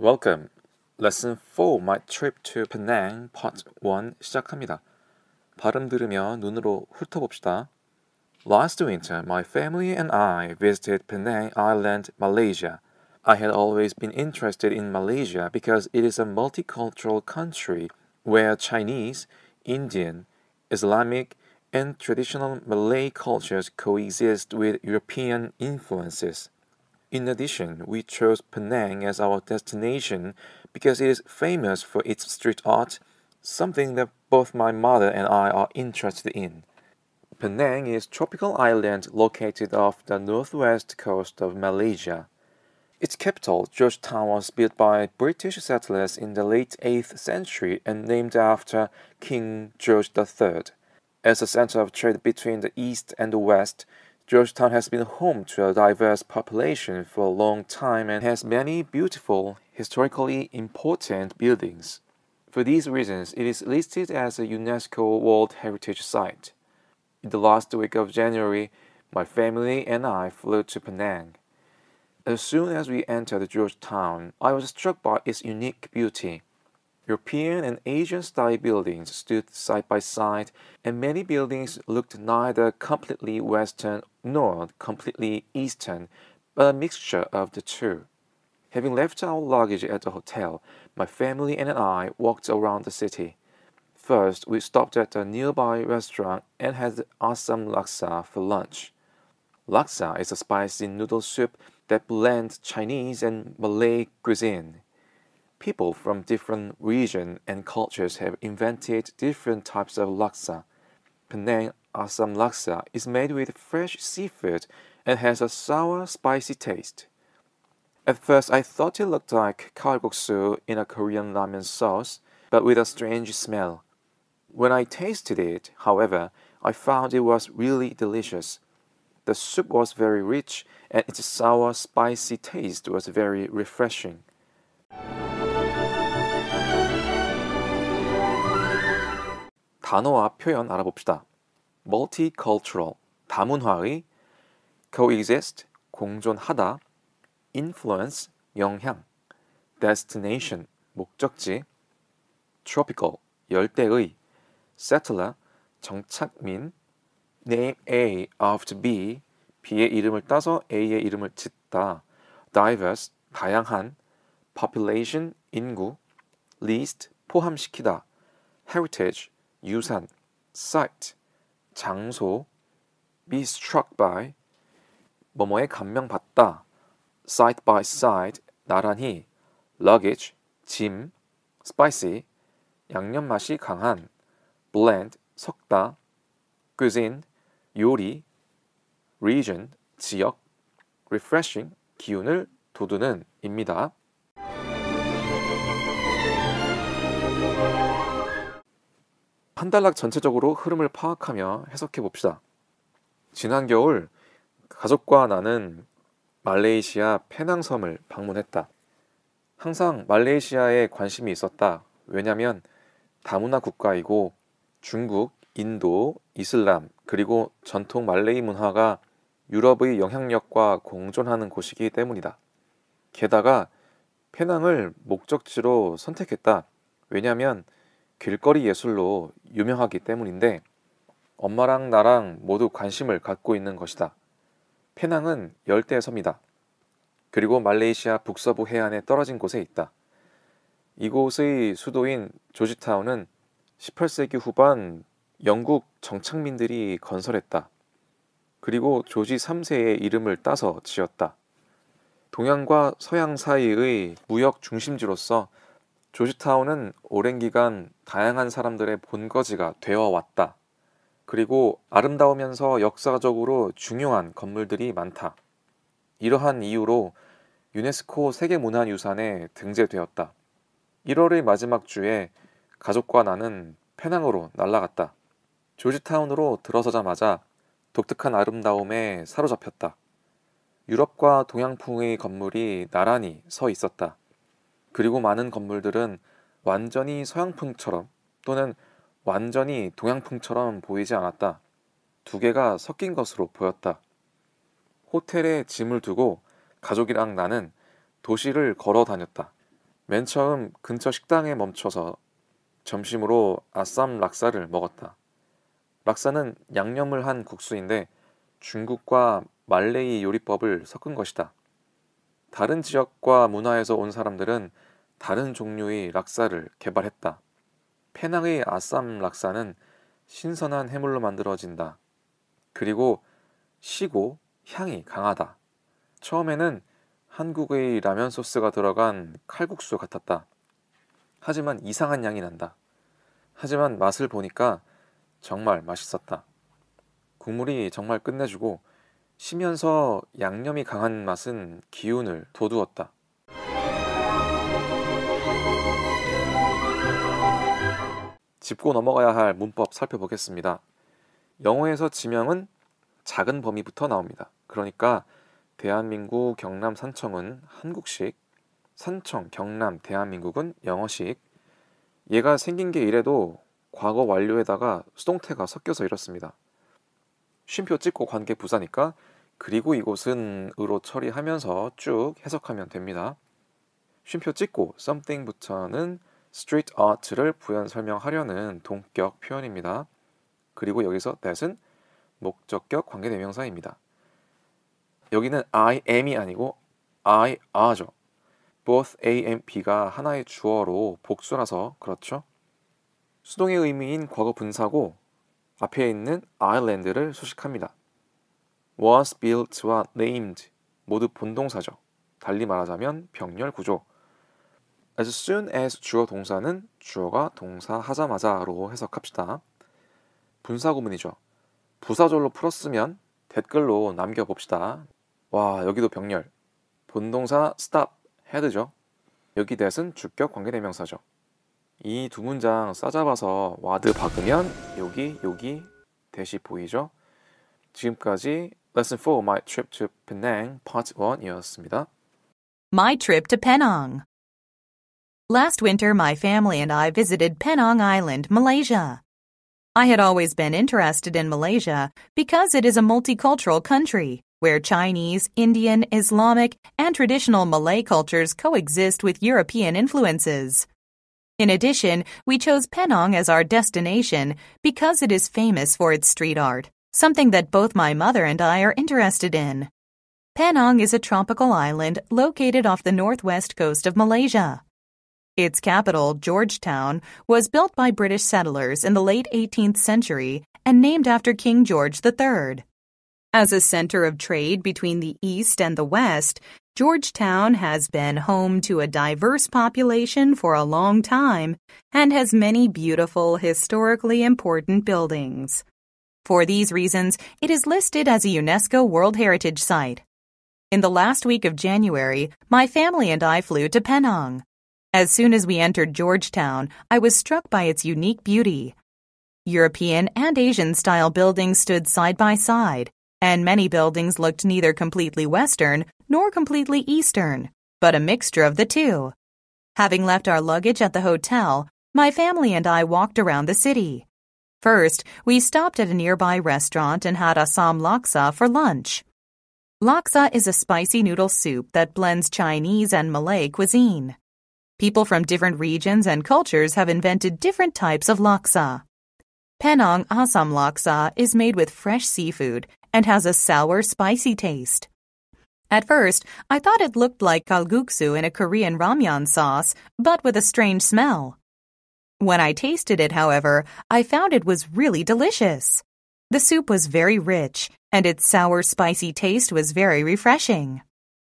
Welcome. Lesson 4, My Trip to Penang, Part 1 시작합니다. 발음 들으며 눈으로 훑어봅시다. Last winter, my family and I visited Penang Island, Malaysia. I had always been interested in Malaysia because it is a multicultural country where Chinese, Indian, Islamic, and traditional Malay cultures coexist with European influences. In addition, we chose Penang as our destination because it is famous for its street art, something that both my mother and I are interested in. Penang is a tropical island located off the northwest coast of Malaysia. Its capital, Georgetown, was built by British settlers in the late 8th century and named after King George III. As a center of trade between the East and the West, Georgetown has been home to a diverse population for a long time and has many beautiful, historically important buildings. For these reasons, it is listed as a UNESCO World Heritage Site. In the last week of January, my family and I flew to Penang. As soon as we entered Georgetown, I was struck by its unique beauty. European and Asian style buildings stood side by side, and many buildings looked neither completely Western nor completely Eastern, but a mixture of the two. Having left our luggage at the hotel, my family and I walked around the city. First, we stopped at a nearby restaurant and had awesome laksa for lunch. Laksa is a spicy noodle soup that blends Chinese and Malay cuisine people from different regions and cultures have invented different types of laksa. Penang Assam laksa is made with fresh seafood and has a sour, spicy taste. At first, I thought it looked like kalguksu in a Korean ramen sauce, but with a strange smell. When I tasted it, however, I found it was really delicious. The soup was very rich, and its sour, spicy taste was very refreshing. 단어와 표현 알아봅시다. multicultural 다문화의 coexist 공존하다 influence 영향 destination 목적지 tropical 열대의 settler 정착민 name A after B B의 이름을 따서 A의 이름을 짓다 diverse 다양한 population 인구 least 포함시키다 heritage 유산, sight, 장소, be struck by, 뭐뭐에 감명받다, side by side, 나란히, luggage, 짐, spicy, 양념 맛이 강한, blend, 섞다, cuisine, 요리, region, 지역, refreshing, 기운을 돋우는 입니다. 한달락 전체적으로 흐름을 파악하며 해석해 봅시다. 지난 겨울 가족과 나는 말레이시아 페낭섬을 방문했다. 항상 말레이시아에 관심이 있었다. 왜냐면 다문화 국가이고 중국, 인도, 이슬람, 그리고 전통 말레이 문화가 유럽의 영향력과 공존하는 곳이기 때문이다. 게다가 페낭을 목적지로 선택했다. 왜냐면 길거리 예술로 유명하기 때문인데 엄마랑 나랑 모두 관심을 갖고 있는 것이다. 페낭은 열대 섬이다. 그리고 말레이시아 북서부 해안에 떨어진 곳에 있다. 이곳의 수도인 조지타운은 18세기 후반 영국 정착민들이 건설했다. 그리고 조지 3세의 이름을 따서 지었다. 동양과 서양 사이의 무역 중심지로서 조지타운은 오랜 기간 다양한 사람들의 본거지가 되어 왔다. 그리고 아름다우면서 역사적으로 중요한 건물들이 많다. 이러한 이유로 유네스코 세계문화유산에 등재되었다. 1월의 마지막 주에 가족과 나는 페낭으로 날아갔다. 조지타운으로 들어서자마자 독특한 아름다움에 사로잡혔다. 유럽과 동양풍의 건물이 나란히 서 있었다. 그리고 많은 건물들은 완전히 서양풍처럼 또는 완전히 동양풍처럼 보이지 않았다. 두 개가 섞인 것으로 보였다. 호텔에 짐을 두고 가족이랑 나는 도시를 걸어 다녔다. 맨 처음 근처 식당에 멈춰서 점심으로 아쌈 락사를 먹었다. 락사는 양념을 한 국수인데 중국과 말레이 요리법을 섞은 것이다. 다른 지역과 문화에서 온 사람들은 다른 종류의 락사를 개발했다. 페낭의 아쌈 락사는 신선한 해물로 만들어진다. 그리고 시고 향이 강하다. 처음에는 한국의 라면 소스가 들어간 칼국수 같았다. 하지만 이상한 향이 난다. 하지만 맛을 보니까 정말 맛있었다. 국물이 정말 끝내주고 쉬면서 양념이 강한 맛은 기운을 돋우었다. 짚고 넘어가야 할 문법 살펴보겠습니다. 영어에서 지명은 작은 범위부터 나옵니다. 그러니까 대한민국 경남 산청은 한국식, 산청 경남 대한민국은 영어식. 얘가 생긴 게 이래도 과거 완료에다가 수동태가 섞여서 이렇습니다. 쉼표 찍고 관계 부사니까 그리고 이곳은으로 처리하면서 쭉 해석하면 됩니다. 쉼표 찍고 something부터는 street art를 부연 설명하려는 동격 표현입니다. 그리고 여기서 that은 목적격 관계대명사입니다. 여기는 I am이 아니고 I are죠. both a and b가 하나의 주어로 복수라서 그렇죠. 수동의 의미인 과거 분사고 앞에 있는 island를 수식합니다. was built와 named 모두 본동사죠. 달리 말하자면 병렬 구조. as soon as 주어 동사는 주어가 동사 하자마자로 해석합시다. 분사 구문이죠. 부사절로 풀었으면 댓글로 남겨 봅시다. 와, 여기도 병렬. 본동사 stop 헤드죠. 여기 that은 주격 관계대명사죠. 이 두 문장 싸잡아서 와드 박으면 여기 여기 대시 보이죠? 지금까지 Lesson 4 My Trip to Penang Part 1이었습니다. My Trip to Penang Last winter, my family and I visited Penang Island, Malaysia. I had always been interested in Malaysia because it is a multicultural country where Chinese, Indian, Islamic, and traditional Malay cultures coexist with European influences. In addition, we chose Penang as our destination because it is famous for its street art something that both my mother and I are interested in. Penang is a tropical island located off the northwest coast of Malaysia. Its capital, Georgetown, was built by British settlers in the late 18th century and named after King George III. As a center of trade between the East and the West, Georgetown has been home to a diverse population for a long time and has many beautiful, historically important buildings. For these reasons, it is listed as a UNESCO World Heritage Site. In the last week of January, my family and I flew to Penang. As soon as we entered Georgetown, I was struck by its unique beauty. European and Asian style buildings stood side by side, and many buildings looked neither completely Western nor completely Eastern, but a mixture of the two. Having left our luggage at the hotel, my family and I walked around the city. First, we stopped at a nearby restaurant and had Assam laksa for lunch. Laksa is a spicy noodle soup that blends Chinese and Malay cuisine. People from different regions and cultures have invented different types of laksa. Penang Assam laksa is made with fresh seafood and has a sour, spicy taste. At first, I thought it looked like kalguksu in a Korean ramyun sauce, but with a strange smell. When I tasted it, however, I found it was really delicious. The soup was very rich, and its sour, spicy taste was very refreshing.